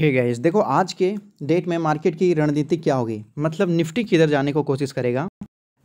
hey guys देखो आज के डेट में मार्केट की रणनीति क्या होगी मतलब निफ्टी किधर जाने को कोशिश करेगा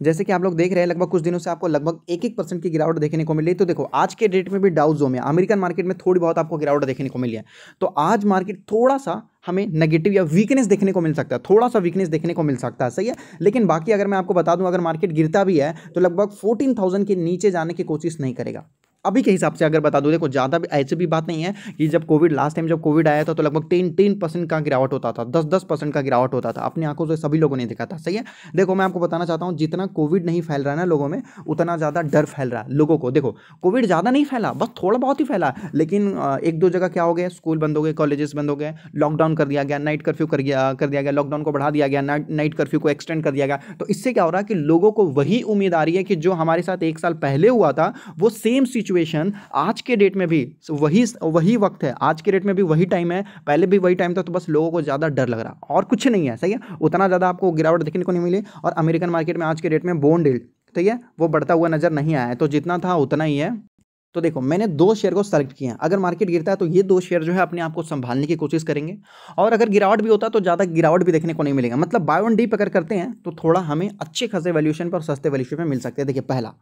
जैसे कि आप लोग देख रहे हैं लगभग कुछ दिनों से आपको लगभग एक एक परसेंट की गिरावट देखने को मिली तो देखो आज के डेट में भी डाउट जो में अमेरिकन मार्केट में थोड़ी बहुत आपको गिरावट देखने को मिली है तो आज मार्केट थोड़ा सा हमें नेगेटिव या वीकनेस देखने को मिल सकता है थोड़ा सा वीकनेस देखने को मिल सकता है सही है लेकिन बाकी अगर मैं आपको बता दूं अगर मार्केट गिरता भी है तो लगभग 14,000 के नीचे जाने की कोशिश नहीं करेगा अभी के हिसाब से अगर बता दूँ देखो ज़्यादा भी ऐसे भी बात नहीं है कि जब कोविड लास्ट टाइम जब कोविड आया था तो लगभग टेन तीन परसेंट का गिरावट होता था दस दस परसेंट का गिरावट होता था अपनी आंखों से सभी लोगों ने देखा था सही है देखो मैं आपको बताना चाहता हूँ जितना कोविड नहीं फैल रहा है ना लोगों में उतना ज़्यादा डर फैल रहा है लोगों को देखो कोविड ज़्यादा नहीं फैला बस थोड़ा बहुत ही फैला लेकिन एक दो जगह क्या हो गया स्कूल बंद हो गए कॉलेजेस बंद हो गए लॉकडाउन कर दिया गया नाइट कर्फ्यू कर गया कर दिया गया लॉकडाउन को बढ़ा दिया गया नाइट कर्फ्यू को एक्सटेंड कर दिया गया तो इससे क्या हो रहा है कि लोगों को वही उम्मीद आ रही है कि जो हमारे साथ एक साल पहले हुआ था वो सेम सिचुएशन सिचुएशन आज के डेट में भी वही वही वक्त है आज के डेट में भी वही टाइम है पहले भी वही टाइम था तो बस लोगों को ज़्यादा डर लग रहा और कुछ नहीं है सही है उतना ज़्यादा आपको गिरावट देखने को नहीं मिली और अमेरिकन मार्केट में आज के डेट में बोन डील ठीक है वो बढ़ता हुआ नज़र नहीं आया है तो जितना था उतना ही है तो देखो मैंने दो शेयर को सेलेक्ट किया अगर मार्केट गिरता है तो ये दो शेयर जो है अपने आप को संभालने की कोशिश करेंगे और अगर गिरावट भी होता है तो ज़्यादा गिरावट भी देखने को नहीं मिलेगा मतलब बाय वन डीप अगर करते हैं तो थोड़ा हमें अच्छे खासे वैल्यूशन पर सस्ते वैल्यूशन में मिल सकते हैं देखिए पहला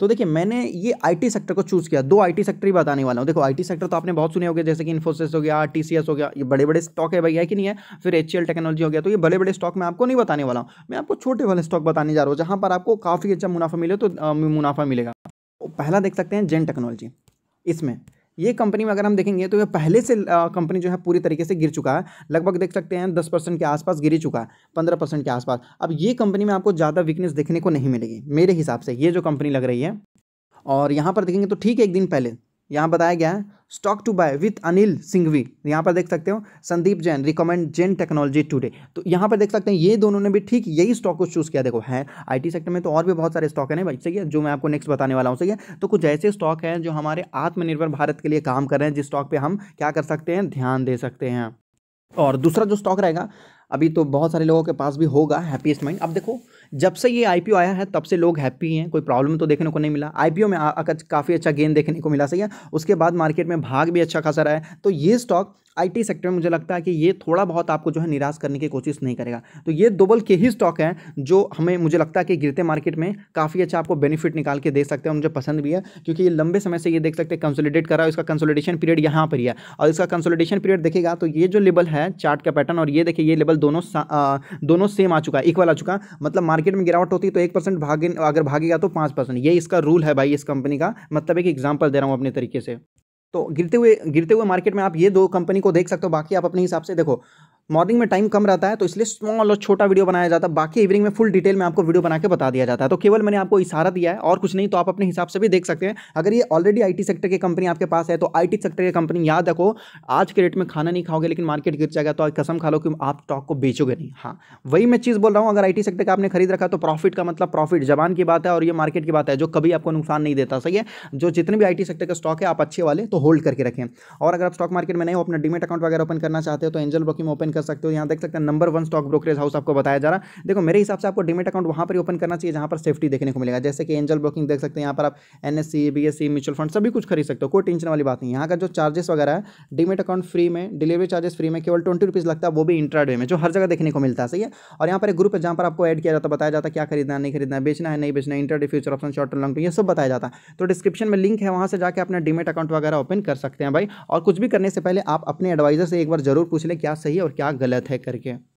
तो देखिए मैंने ये आईटी सेक्टर को चूज़ किया दो आईटी सेक्टर ही बताने वाला हूँ देखो आईटी सेक्टर तो आपने बहुत सुने हो गए जैसे कि इन्फोसिस हो गया टीसीएस हो गया ये बड़े बड़े स्टॉक है भैया कि नहीं है फिर एच टेक्नोलॉजी हो गया तो ये बड़े बड़े स्टॉक मैं आपको नहीं बताने वाला हूँ मैं आपको छोटे वाले स्टॉक बताने जा रहा हूँ जहाँ पर आपको काफ़ी अच्छा मुनाफा मिले तो मुनाफा मिलेगा तो पहला देख सकते हैं जेन टेक्नोलॉजी इसमें ये कंपनी में अगर हम देखेंगे तो ये पहले से कंपनी जो है पूरी तरीके से गिर चुका है लगभग देख सकते हैं दस परसेंट के आसपास गिरी चुका है पंद्रह परसेंट के आसपास अब ये कंपनी में आपको ज़्यादा वीकनेस देखने को नहीं मिलेगी मेरे हिसाब से ये जो कंपनी लग रही है और यहाँ पर देखेंगे तो ठीक है एक दिन पहले यहाँ बताया गया है stock to buy with Anil Singhvi यहाँ पर देख सकते हो Sandeep Jain recommend Jain technology today तो यहाँ पर देख सकते हैं ये दोनों ने भी ठीक यही स्टॉक को चूज़ किया देखो है आईटी सेक्टर में तो और भी बहुत सारे स्टॉक हैं भाई सही है जो मैं आपको नेक्स्ट बताने वाला हूँ सही है तो कुछ ऐसे स्टॉक हैं जो हमारे आत्मनिर्भर भारत के लिए काम कर रहे हैं जिस स्टॉक पर हम क्या कर सकते हैं ध्यान दे सकते हैं और दूसरा जो स्टॉक रहेगा अभी तो बहुत सारे लोगों के पास भी होगा हैप्पीएस्ट माइंड अब देखो जब से ये आई आया है तब से लोग हैप्पी हैं कोई प्रॉब्लम तो देखने को नहीं मिला आई में आकर काफ़ी अच्छा गेन देखने को मिला सही है उसके बाद मार्केट में भाग भी अच्छा खासा रहा है तो ये स्टॉक आईटी सेक्टर में मुझे लगता है कि ये थोड़ा बहुत आपको जो है निराश करने की कोशिश नहीं करेगा तो ये दोबल के ही स्टॉक हैं जो हमें मुझे लगता है कि गिरते मार्केट में काफ़ी अच्छा आपको बेनिफिट निकाल के दे सकते हैं मुझे पसंद भी है क्योंकि ये लंबे समय से ये देख सकते हैं कंसोलिडेट करा इसका कंसोलिडेशन पीरियड यहाँ पर ही है और इसका कंसोलिडेशन पीरियड देखेगा तो ये जो लेवल है चार्ट का पैटर्न और ये देखिए ये लेवल दोनों आ, दोनों सेम आ चुका है इक्वल आ चुका मतलब मार्केट में गिरावट होती है तो एक परसेंट भागे अगर भागेगा तो पाँच परसेंट ये इसका रूल है भाई इस कंपनी का मतलब एक एग्जाम्पल दे रहा हूँ अपने तरीके से तो गिरते हुए गिरते हुए मार्केट में आप ये दो कंपनी को देख सकते हो बाकी आप अपने हिसाब से देखो मॉर्निंग में टाइम कम रहता है तो इसलिए स्मॉल और छोटा वीडियो बनाया जाता है बाकी इवनिंग में फुल डिटेल में आपको वीडियो बना के बता दिया जाता है तो केवल मैंने आपको इशारा दिया है और कुछ नहीं तो आप अपने हिसाब से भी देख सकते हैं अगर ये ऑलरेडी आई सेक्टर की कंपनी आपके पास है तो आई सेक्टर की कंपनी याद रखो आज के रेट में खाना नहीं खाओगे लेकिन मार्केट गिर जाएगा तो कसम खा लो कि आप स्टॉक को बेचोगे नहीं हाँ वही मैं चीज़ बोल रहा हूँ अगर आई सेक्टर का आपने खरीद रखा तो प्रॉफिट का मतलब प्रॉफिट जबान की बात है और ये मार्केट की बात है जो कभी आपको नुकसान नहीं देता सही है जो जितने भी आई सेक्टर का स्टॉक है आप अच्छे वाले तो होल्ड करके रखें और अगर आप स्टॉक मार्केट में नहीं हो अपना डीमेट अकाउंट वगैरह ओपन करना चाहते हो तो एंजल ब्रोकिंग ओपन कर सकते हो यहाँ देख सकते हैं number one stock brokerage house आपको बताया जा रहा है देखो मेरे हिसाब से आपको डिमेट अकाउंट वहाँ पर ओपन करना चाहिए जहाँ पर सेफ्टी देखने को मिलेगा जैसे कि एंजल ब्रोकिंग देख सकते हैं यहाँ पर आप एन एस म्यूचुअल फंड सभी कुछ खरीद सकते हो कोई टेंशन वाली बात नहीं यहाँ का जो चार्जेस वगैरह है डिमेट अकाउंट फ्री में डिलीवरी चार्जेस फ्री में केवल ट्वेंटी रुपीज़ लगता है वो भी इंट्राडे में जो हर जगह देखने को मिलता है सही है और यहाँ पर एक ग्रुप है जहाँ पर आपको ऐड किया जाता है बताया जाता है क्या खरीदना नहीं खरीदना बेचना है नहीं बेचना intraday future option short term long term ये सब बताया जाता है तो डिस्क्रिप्शन में लिंक है वहाँ से जाकर अपना डिमेट अकाउंट वगैरह ओपन कर सकते हैं भाई और कुछ भी करने से पहले आप अपने एडवाइजर से एक बार जरूर पूछ लें क्या सही है और क्या क्या गलत है करके